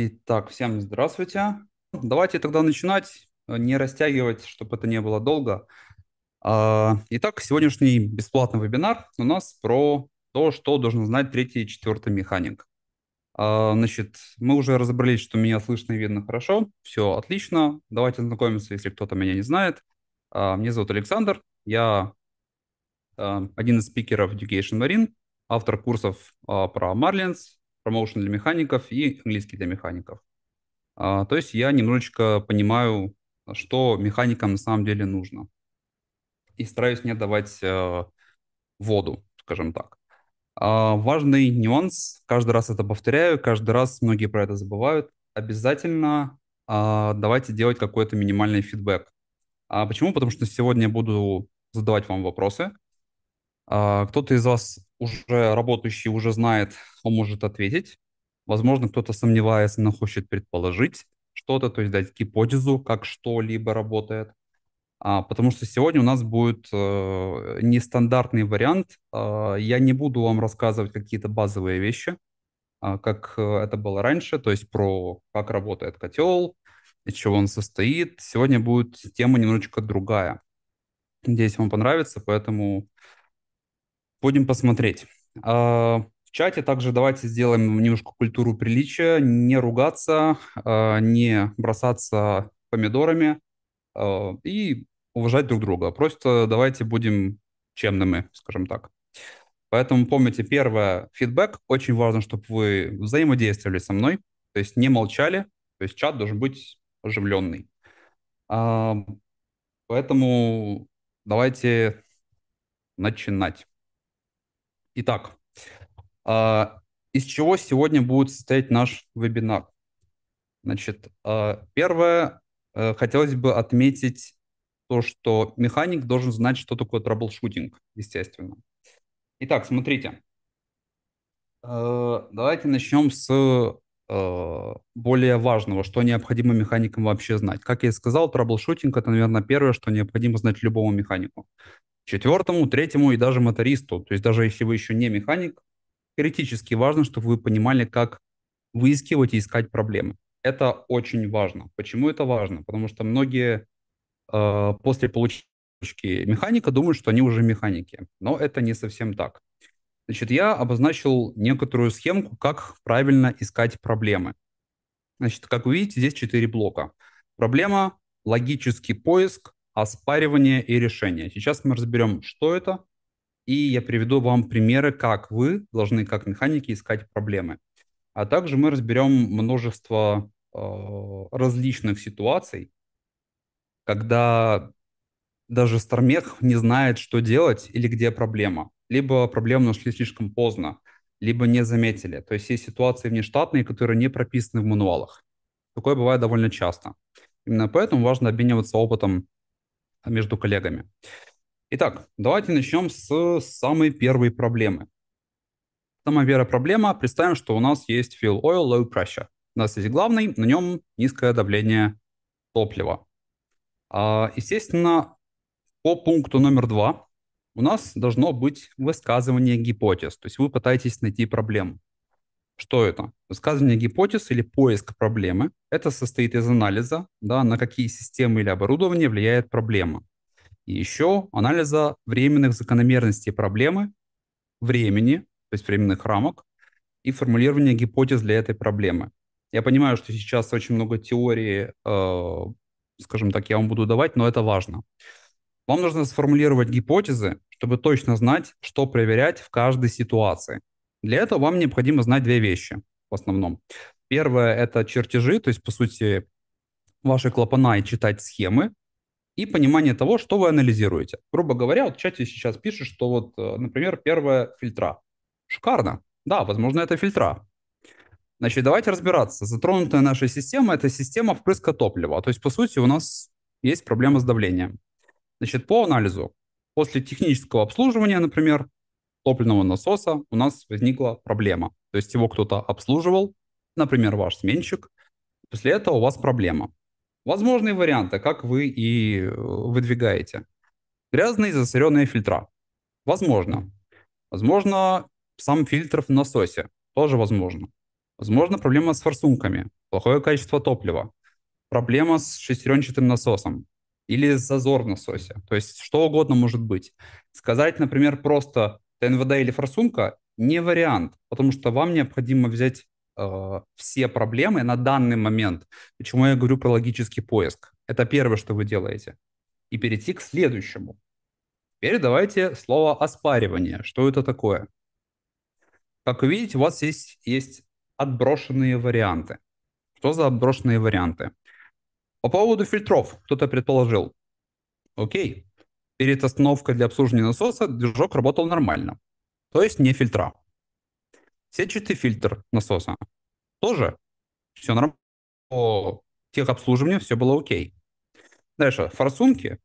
Итак, всем здравствуйте. Ну, давайте тогда начинать, э, не растягивать, чтобы это не было долго. А, итак, сегодняшний бесплатный вебинар у нас про то, что должен знать третий и четвертый механик. А, значит, мы уже разобрались, что меня слышно и видно хорошо. Все отлично. Давайте знакомиться, если кто-то меня не знает. А, меня зовут Александр. Я э, один из спикеров Education Marine, автор курсов про Marlins, промоушен для механиков и английский для механиков. А, то есть я немножечко понимаю, что механикам на самом деле нужно. И стараюсь не давать э, воду, скажем так. А, важный нюанс, каждый раз это повторяю, каждый раз многие про это забывают. Обязательно а, давайте делать какой-то минимальный фидбэк. А почему? Потому что сегодня я буду задавать вам вопросы. А, кто-то из вас уже работающий уже знает, он может ответить. Возможно, кто-то сомневается, но хочет предположить что-то, то есть дать гипотезу, как что-либо работает. А, потому что сегодня у нас будет э, нестандартный вариант. Э, я не буду вам рассказывать какие-то базовые вещи, а, э, как это было раньше, то есть про как работает котел, из чего он состоит. Сегодня будет тема немножечко другая. Надеюсь, вам понравится, поэтому Будем посмотреть. А, в чате также давайте сделаем немножко культуру приличия, не ругаться, а, не бросаться помидорами а, и уважать друг друга. Просто давайте будем чемными, скажем так. Поэтому помните, первое, фидбэк. Очень важно, чтобы вы взаимодействовали со мной, то есть не молчали, то есть чат должен быть оживленный. Поэтому давайте начинать. Итак, а, из чего сегодня будет состоять наш вебинар? Значит, а, первое, э, хотелось бы отметить то, что механик должен знать, что такое траблшутинг, естественно. Итак, смотрите. Э, давайте начнем с э, более важного, что необходимо механикам вообще знать. Как я и сказал, траблшутинг – это, наверное, первое, что необходимо знать любому механику четвертому, третьему и даже мотористу. То есть даже если вы еще не механик, критически важно, чтобы вы понимали, как выискивать и искать проблемы. Это очень важно. Почему это важно? Потому что многие э, после получки механика думают, что они уже механики. Но это не совсем так. Значит, я обозначил некоторую схемку, как правильно искать проблемы. Значит, как вы видите, здесь четыре блока. Проблема, логический поиск, оспаривание и решение. Сейчас мы разберем, что это, и я приведу вам примеры, как вы должны, как механики, искать проблемы. А также мы разберем множество э, различных ситуаций, когда даже стармех не знает, что делать или где проблема. Либо проблему нашли слишком поздно, либо не заметили. То есть есть ситуации внештатные, которые не прописаны в мануалах. Такое бывает довольно часто. Именно поэтому важно обмениваться опытом между коллегами. Итак, давайте начнем с самой первой проблемы. Самая первая проблема. Представим, что у нас есть fuel oil low pressure. У нас есть главный, на нем низкое давление топлива. А, естественно, по пункту номер два у нас должно быть высказывание гипотез. То есть вы пытаетесь найти проблему. Что это? Высказывание гипотез или поиск проблемы. Это состоит из анализа, да, на какие системы или оборудование влияет проблема. И еще анализа временных закономерностей проблемы, времени, то есть временных рамок, и формулирования гипотез для этой проблемы. Я понимаю, что сейчас очень много теории, э, скажем так, я вам буду давать, но это важно. Вам нужно сформулировать гипотезы, чтобы точно знать, что проверять в каждой ситуации. Для этого вам необходимо знать две вещи в основном. Первое – это чертежи, то есть, по сути, ваши клапана и читать схемы, и понимание того, что вы анализируете. Грубо говоря, вот в чате сейчас пишет, что вот, э, например, первое – фильтра. Шикарно. Да, возможно, это фильтра. Значит, давайте разбираться. Затронутая наша система – это система впрыска топлива. То есть, по сути, у нас есть проблема с давлением. Значит, по анализу. После технического обслуживания, например, топливного насоса у нас возникла проблема. То есть его кто-то обслуживал, например, ваш сменщик. После этого у вас проблема. Возможные варианты, как вы и э, выдвигаете. Грязные засоренные фильтра. Возможно. Возможно, сам фильтр в насосе. Тоже возможно. Возможно, проблема с форсунками. Плохое качество топлива. Проблема с шестеренчатым насосом. Или зазор в насосе. То есть что угодно может быть. Сказать, например, просто ТНВД или форсунка не вариант, потому что вам необходимо взять э, все проблемы на данный момент. Почему я говорю про логический поиск? Это первое, что вы делаете. И перейти к следующему. Теперь давайте слово «оспаривание». Что это такое? Как вы видите, у вас есть, есть отброшенные варианты. Что за отброшенные варианты? По поводу фильтров кто-то предположил. Окей, перед остановкой для обслуживания насоса движок работал нормально, то есть не фильтра. Сетчатый фильтр насоса тоже все нормально. По техобслуживанию все было окей. Дальше, форсунки.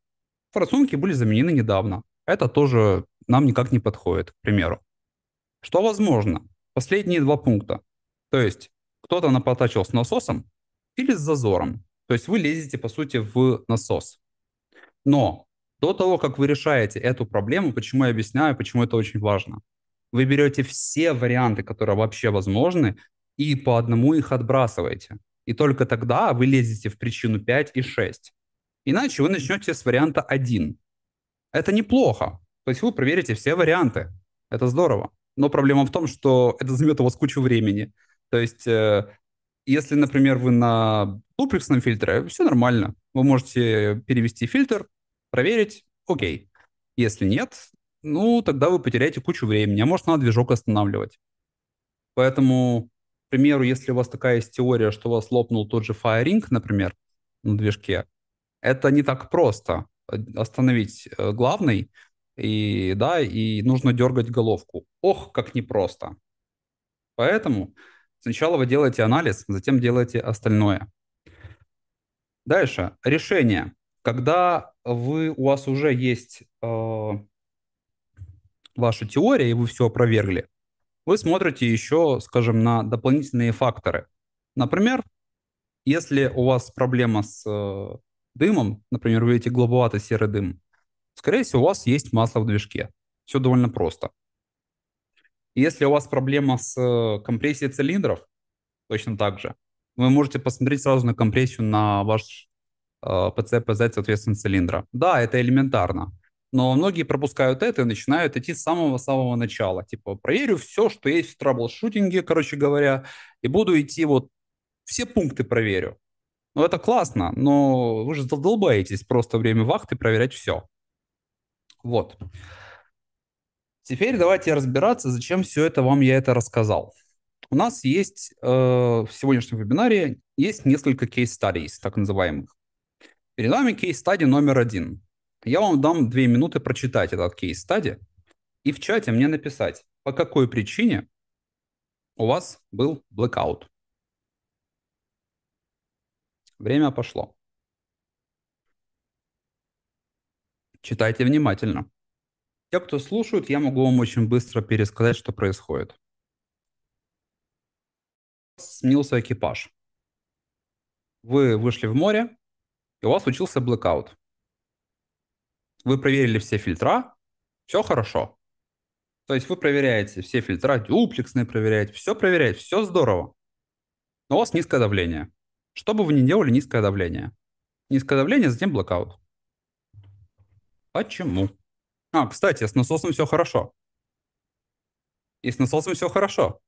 Форсунки были заменены недавно. Это тоже нам никак не подходит, к примеру. Что возможно? Последние два пункта. То есть кто-то напотачил с насосом или с зазором. То есть вы лезете, по сути, в насос. Но до того, как вы решаете эту проблему, почему я объясняю, почему это очень важно, вы берете все варианты, которые вообще возможны, и по одному их отбрасываете. И только тогда вы лезете в причину 5 и 6. Иначе вы начнете с варианта 1. Это неплохо. То есть вы проверите все варианты. Это здорово. Но проблема в том, что это займет у вас кучу времени. То есть, э, если, например, вы на дуплексном фильтре, все нормально. Вы можете перевести фильтр, проверить, окей. Если нет, ну, тогда вы потеряете кучу времени, а может, надо движок останавливать. Поэтому, к примеру, если у вас такая есть теория, что у вас лопнул тот же FireRing, например, на движке, это не так просто остановить э, главный, и да, и нужно дергать головку. Ох, как непросто. Поэтому сначала вы делаете анализ, затем делаете остальное. Дальше, решение. Когда вы, у вас уже есть э, ваша теория, и вы все опровергли, вы смотрите еще, скажем, на дополнительные факторы. Например, если у вас проблема с э, дымом, например, вы видите голубоватый серый дым, скорее всего, у вас есть масло в движке. Все довольно просто. Если у вас проблема с э, компрессией цилиндров, точно так же, вы можете посмотреть сразу на компрессию на ваш Э, ПЦ-ПЗ, соответственно, цилиндра. Да, это элементарно. Но многие пропускают это и начинают идти с самого-самого начала. Типа, проверю все, что есть в траблшутинге, короче говоря, и буду идти вот все пункты проверю. Ну, это классно, но вы же задолбаетесь просто время вахты проверять все. Вот. Теперь давайте разбираться, зачем все это вам я это рассказал. У нас есть э, в сегодняшнем вебинаре есть несколько кейс-стадий, так называемых. Перед нами кейс стади номер один. Я вам дам две минуты прочитать этот кейс стади и в чате мне написать, по какой причине у вас был blackout. Время пошло. Читайте внимательно. Те, кто слушают, я могу вам очень быстро пересказать, что происходит. Снился экипаж. Вы вышли в море, и у вас случился blackout. Вы проверили все фильтра, все хорошо. То есть вы проверяете все фильтра, дуплексные проверяете, все проверяете, все здорово. Но у вас низкое давление. Что бы вы ни делали, низкое давление. Низкое давление, затем блокаут. Почему? А, кстати, с насосом все хорошо. И с насосом все хорошо.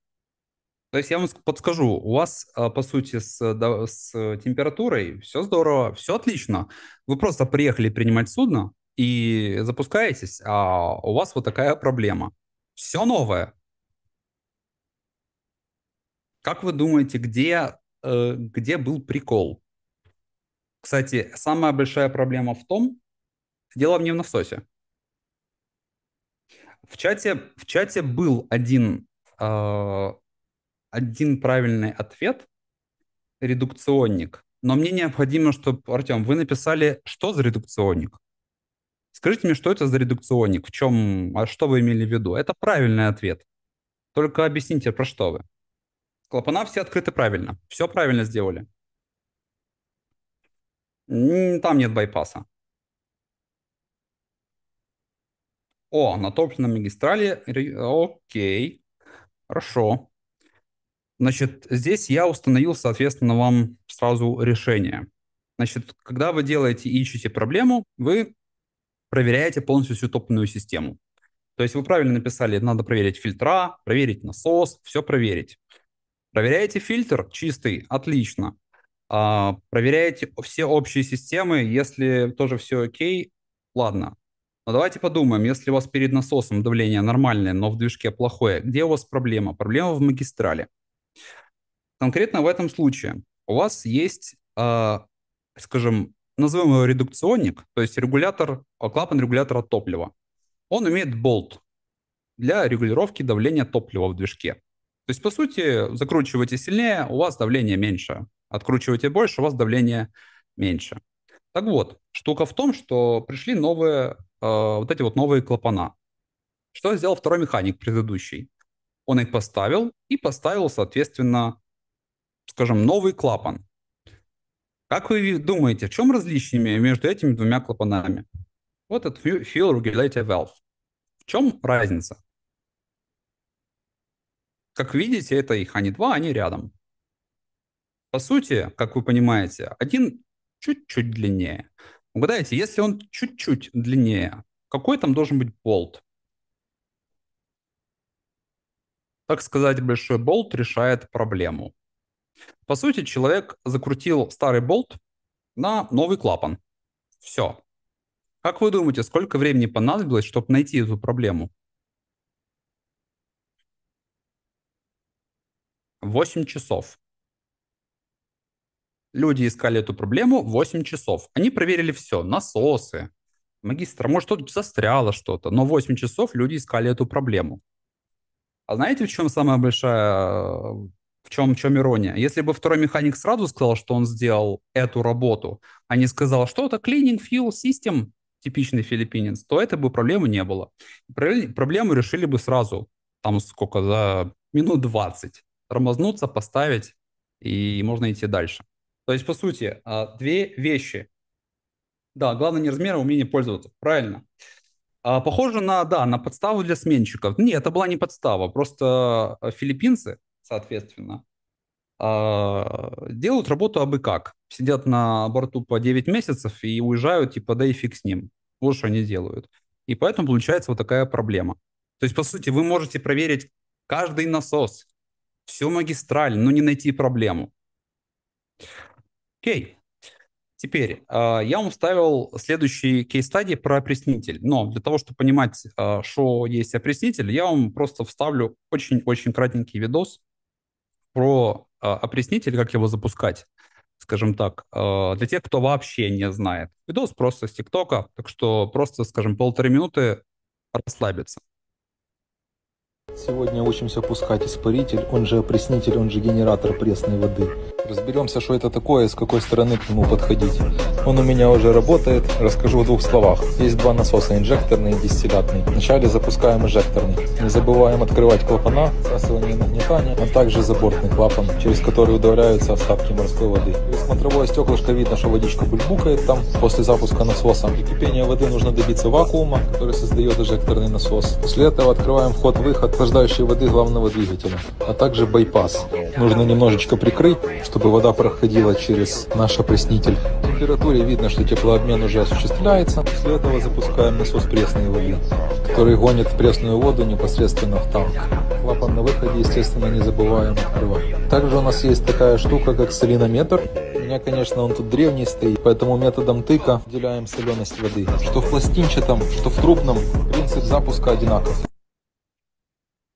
То есть я вам подскажу, у вас, а, по сути, с, э, да, с э, температурой все здорово, все отлично. Вы просто приехали принимать судно и запускаетесь, а у вас вот такая проблема. Все новое. Как вы думаете, где, э, где был прикол? Кстати, самая большая проблема в том, дело не в насосе. В чате, в чате был один а, один правильный ответ, редукционник. Но мне необходимо, чтобы, Артем, вы написали, что за редукционник. Скажите мне, что это за редукционник, в чем, а что вы имели в виду? Это правильный ответ. Только объясните, про что вы. Клапана все открыты правильно, все правильно сделали. Там нет байпаса. О, на топливной магистрали. Окей. Хорошо. Значит, здесь я установил, соответственно, вам сразу решение. Значит, когда вы делаете и ищете проблему, вы проверяете полностью всю топливную систему. То есть вы правильно написали, надо проверить фильтра, проверить насос, все проверить. Проверяете фильтр чистый, отлично. А, проверяете все общие системы, если тоже все окей, ладно. Но давайте подумаем, если у вас перед насосом давление нормальное, но в движке плохое, где у вас проблема? Проблема в магистрали. Конкретно в этом случае у вас есть, а, скажем, назовем его редукционник, то есть регулятор, а, клапан регулятора топлива. Он имеет болт для регулировки давления топлива в движке. То есть, по сути, закручивайте сильнее, у вас давление меньше. Откручивайте больше, у вас давление меньше. Так вот, штука в том, что пришли новые, э, вот эти вот новые клапана. Что сделал второй механик предыдущий? он их поставил и поставил, соответственно, скажем, новый клапан. Как вы думаете, в чем различие между этими двумя клапанами? Вот этот Fuel Regulator Valve. В чем разница? Как видите, это их, они два, они рядом. По сути, как вы понимаете, один чуть-чуть длиннее. Угадайте, если он чуть-чуть длиннее, какой там должен быть болт? Так сказать, большой болт решает проблему. По сути, человек закрутил старый болт на новый клапан. Все. Как вы думаете, сколько времени понадобилось, чтобы найти эту проблему? 8 часов. Люди искали эту проблему 8 часов. Они проверили все, насосы, магистр. может, тут застряло что-то, но 8 часов люди искали эту проблему. А знаете, в чем самая большая в чем, в чем ирония? Если бы второй механик сразу сказал, что он сделал эту работу, а не сказал, что это cleaning fuel system, типичный филиппинец, то это бы проблемы не было. Проблему решили бы сразу, там сколько, за минут 20. Тормознуться, поставить, и можно идти дальше. То есть, по сути, а, две вещи. Да, главное не размер, а умение пользоваться. Правильно. А, похоже на, да, на подставу для сменщиков. Нет, это была не подстава, просто э, филиппинцы, соответственно, а, делают работу абы как. Сидят на борту по 9 месяцев и уезжают, типа, да и фиг с ним. Вот что они делают. И поэтому получается вот такая проблема. То есть, по сути, вы можете проверить каждый насос, всю магистраль, но не найти проблему. Окей. Теперь а, я вам вставил следующий кейс-стадий про опреснитель. Но для того, чтобы понимать, а, что есть опреснитель, я вам просто вставлю очень-очень кратенький видос про а, опреснитель, как его запускать, скажем так, для тех, кто вообще не знает. Видос просто с ТикТока, так что просто, скажем, полторы минуты расслабиться. Сегодня учимся пускать испаритель, он же опреснитель, он же генератор пресной воды. Разберемся, что это такое и с какой стороны к нему подходить. Он у меня уже работает, расскажу в двух словах. Есть два насоса, инжекторный и дистиллятный. Вначале запускаем инжекторный. Не забываем открывать клапана, всасывание нагнетания, а также забортный клапан, через который удаляются остатки морской воды. Через смотровое стеклышко видно, что водичка бульбукает там после запуска насоса. Для кипения воды нужно добиться вакуума, который создает инжекторный насос. После этого открываем вход-выход охлаждающей воды главного двигателя, а также байпас. Нужно немножечко прикрыть, чтобы чтобы вода проходила через наш опреснитель. В температуре видно, что теплообмен уже осуществляется. После этого запускаем насос пресной воды, который гонит пресную воду непосредственно в танк. Клапан на выходе, естественно, не забываем открывать. Также у нас есть такая штука, как солинометр. У меня, конечно, он тут древний стоит, поэтому методом тыка определяем соленость воды. Что в пластинчатом, что в трубном, принцип запуска одинаков.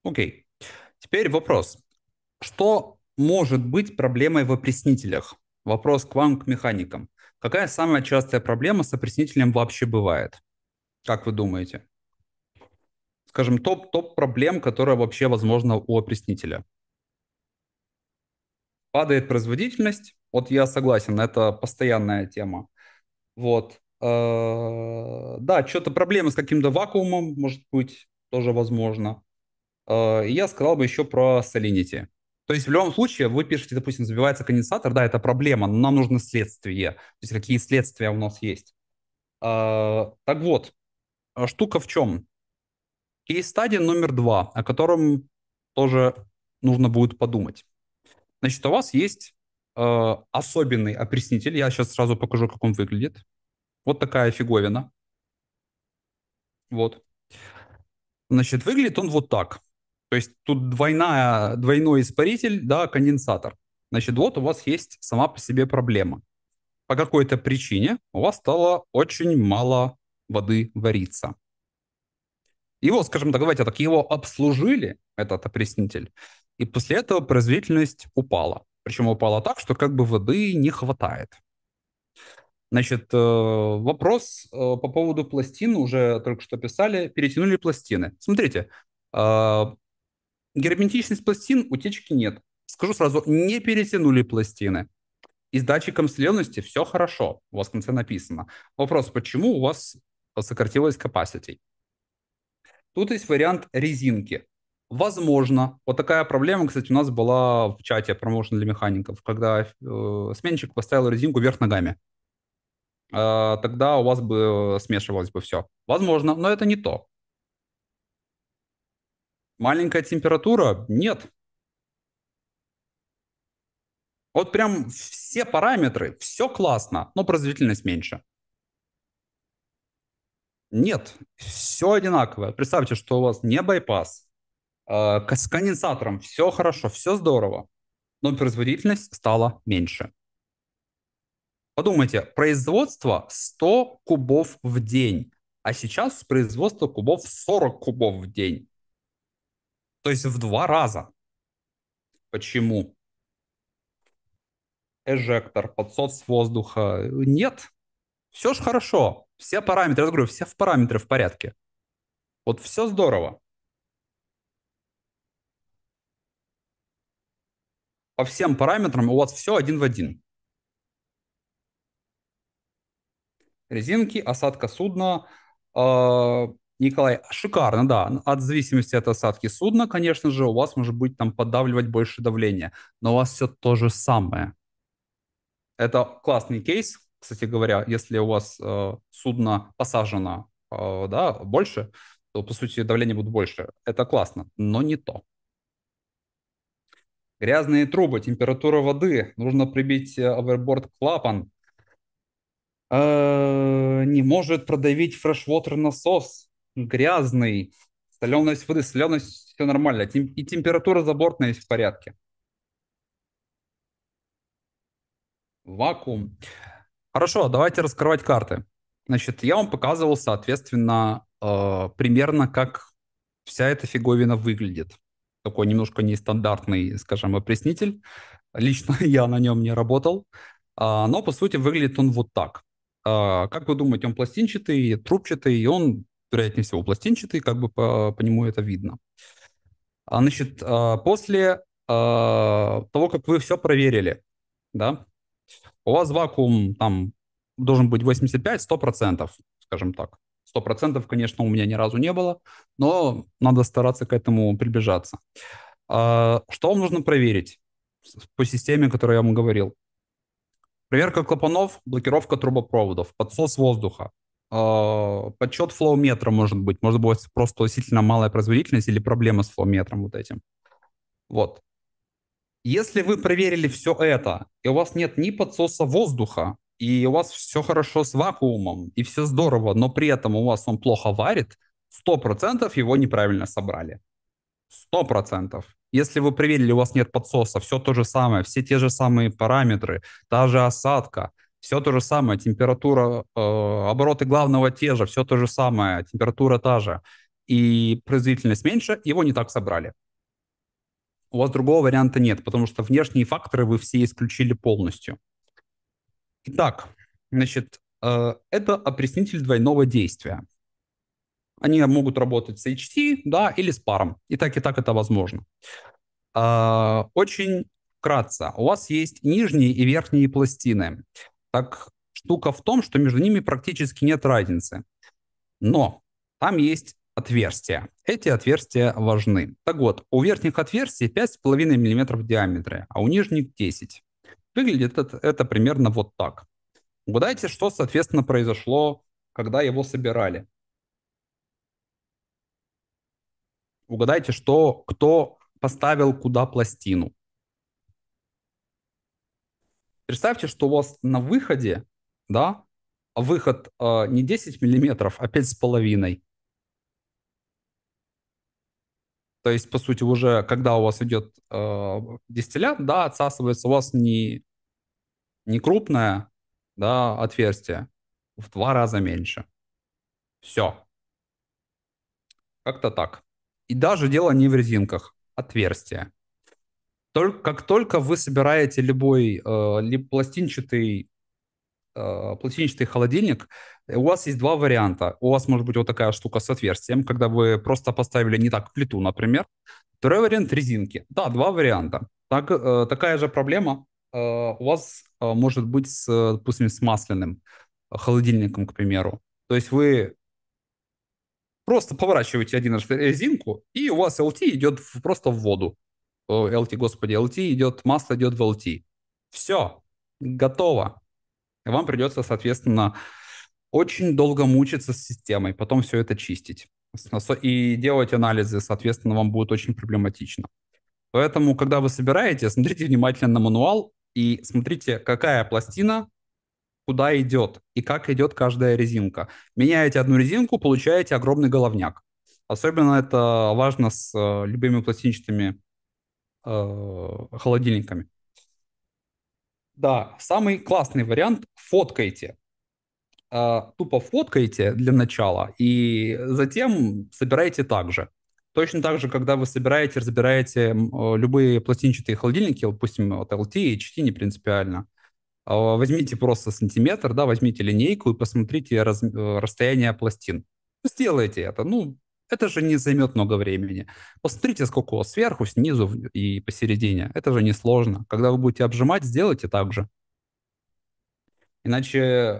Окей. Okay. Теперь вопрос. Что может быть проблемой в опреснителях? Вопрос к вам, к механикам. Какая самая частая проблема с опреснителем вообще бывает? Как вы думаете? Скажем, топ-топ проблем, которая вообще возможна у опреснителя. Падает производительность. Вот я согласен, это постоянная тема. Вот. Э, да, что-то проблемы с каким-то вакуумом, может быть, тоже возможно. Э, я сказал бы еще про salinity. То есть в любом случае вы пишете, допустим, забивается конденсатор, да, это проблема, но нам нужно следствие, то есть какие следствия у нас есть. А, так вот, а, штука в чем? Кейс-стадия номер два, о котором тоже нужно будет подумать. Значит, у вас есть э, особенный опреснитель. Я сейчас сразу покажу, как он выглядит. Вот такая фиговина. Вот. Значит, выглядит он вот так. То есть тут двойная, двойной испаритель, да, конденсатор. Значит, вот у вас есть сама по себе проблема. По какой-то причине у вас стало очень мало воды вариться. Его, скажем так, давайте так, его обслужили, этот опреснитель, и после этого производительность упала. Причем упала так, что как бы воды не хватает. Значит, э, вопрос э, по поводу пластин, уже только что писали, перетянули пластины. Смотрите, э, Герметичность пластин, утечки нет. Скажу сразу, не перетянули пластины. И с датчиком слевности все хорошо, у вас в конце написано. Вопрос, почему у вас сократилась capacity? Тут есть вариант резинки. Возможно, вот такая проблема, кстати, у нас была в чате промоушен для механиков, когда э, сменщик поставил резинку вверх ногами. Э, тогда у вас бы э, смешивалось бы все. Возможно, но это не то. Маленькая температура? Нет. Вот прям все параметры, все классно, но производительность меньше. Нет, все одинаковое. Представьте, что у вас не байпас, э, с конденсатором все хорошо, все здорово, но производительность стала меньше. Подумайте, производство 100 кубов в день, а сейчас производство кубов 40 кубов в день. То есть в два раза. Почему? Эжектор, подсос воздуха. Э, нет. Все же хорошо. Все параметры, я говорю, все в параметры в порядке. Вот все здорово. По всем параметрам у вас все один в один. Резинки, осадка судна, э, Николай, а шикарно, да. Ну, от зависимости от осадки судна, конечно же, у вас может быть там поддавливать больше давления, но у вас все то же самое. Это классный кейс, кстати говоря, если у вас э, судно посажено э, да, больше, то, по сути, давление будет больше. Это классно, но не то. Грязные трубы, температура воды, нужно прибить оверборд э, клапан. Э, не может продавить фрешвотер насос, грязный, соленость воды, соленость, все нормально. И температура забортная есть в порядке. Вакуум. Хорошо, а давайте раскрывать карты. Значит, я вам показывал, соответственно, э, примерно как вся эта фиговина выглядит. Такой немножко нестандартный, скажем, опреснитель. Лично я на нем не работал. Э, но, по сути, выглядит он вот так. Э, как вы думаете, он пластинчатый, трубчатый, и он вероятнее всего, пластинчатый, как бы по, по нему это видно. А, значит, а, после а, того, как вы все проверили, да, у вас вакуум там должен быть 85-100%, скажем так. 100%, конечно, у меня ни разу не было, но надо стараться к этому приближаться. А, что вам нужно проверить по системе, о которой я вам говорил? Проверка клапанов, блокировка трубопроводов, подсос воздуха, а, подсчет флоуметра может быть. Может быть, просто действительно малая производительность или проблема с флоуметром вот этим. Вот. Если вы проверили все это, и у вас нет ни подсоса воздуха, и у вас все хорошо с вакуумом, и все здорово, но при этом у вас он плохо варит, 100% его неправильно собрали. 100%. Если вы проверили, у вас нет подсоса, все то же самое, все те же самые параметры, та же осадка – все то же самое, температура, э, обороты главного те же, все то же самое, температура та же. И производительность меньше, его не так собрали. У вас другого варианта нет, потому что внешние факторы вы все исключили полностью. Итак, значит, э, это опреснитель двойного действия. Они могут работать с HT, да, или с паром. И так, и так это возможно. Э, очень вкратце. У вас есть нижние и верхние пластины. Так штука в том, что между ними практически нет разницы. Но там есть отверстия. Эти отверстия важны. Так вот, у верхних отверстий 5,5 мм в диаметре, а у нижних 10. Выглядит это, это примерно вот так. Угадайте, что, соответственно, произошло, когда его собирали. Угадайте, что, кто поставил куда пластину. Представьте, что у вас на выходе, да, выход э, не 10 миллиметров, а 5 с половиной. То есть, по сути, уже когда у вас идет э, дистиллят, да, отсасывается у вас не, не крупное да, отверстие, в два раза меньше. Все. Как-то так. И даже дело не в резинках, отверстие только, как только вы собираете любой э, ли, пластинчатый, э, пластинчатый холодильник, у вас есть два варианта. У вас может быть вот такая штука с отверстием, когда вы просто поставили не так плиту, например. Второй вариант – резинки. Да, два варианта. Так, э, такая же проблема э, у вас э, может быть, с, допустим, с масляным холодильником, к примеру. То есть вы просто поворачиваете один раз резинку, и у вас LT идет в, просто в воду о, э, LT, господи, LT идет, масло идет в LT. Все, готово. Вам придется, соответственно, очень долго мучиться с системой, потом все это чистить. И делать анализы, соответственно, вам будет очень проблематично. Поэтому, когда вы собираете, смотрите внимательно на мануал и смотрите, какая пластина куда идет и как идет каждая резинка. Меняете одну резинку, получаете огромный головняк. Особенно это важно с э, любыми пластинчатыми Э, холодильниками. Да, самый классный вариант – фоткайте. Э, тупо фоткайте для начала и затем собирайте также. Точно так же, когда вы собираете, разбираете э, любые пластинчатые холодильники, допустим, от LT, HT, не принципиально, возьмите просто сантиметр, да, возьмите линейку и посмотрите раз, расстояние пластин. Сделайте это. Ну, это же не займет много времени. Посмотрите, сколько у вас сверху, снизу и посередине. Это же несложно. Когда вы будете обжимать, сделайте так же. Иначе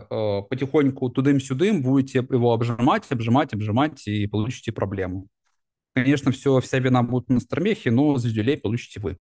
э, потихоньку тудым-сюдым будете его обжимать, обжимать, обжимать и получите проблему. Конечно, все, вся вина будет на стромехе, но звездюлей получите вы.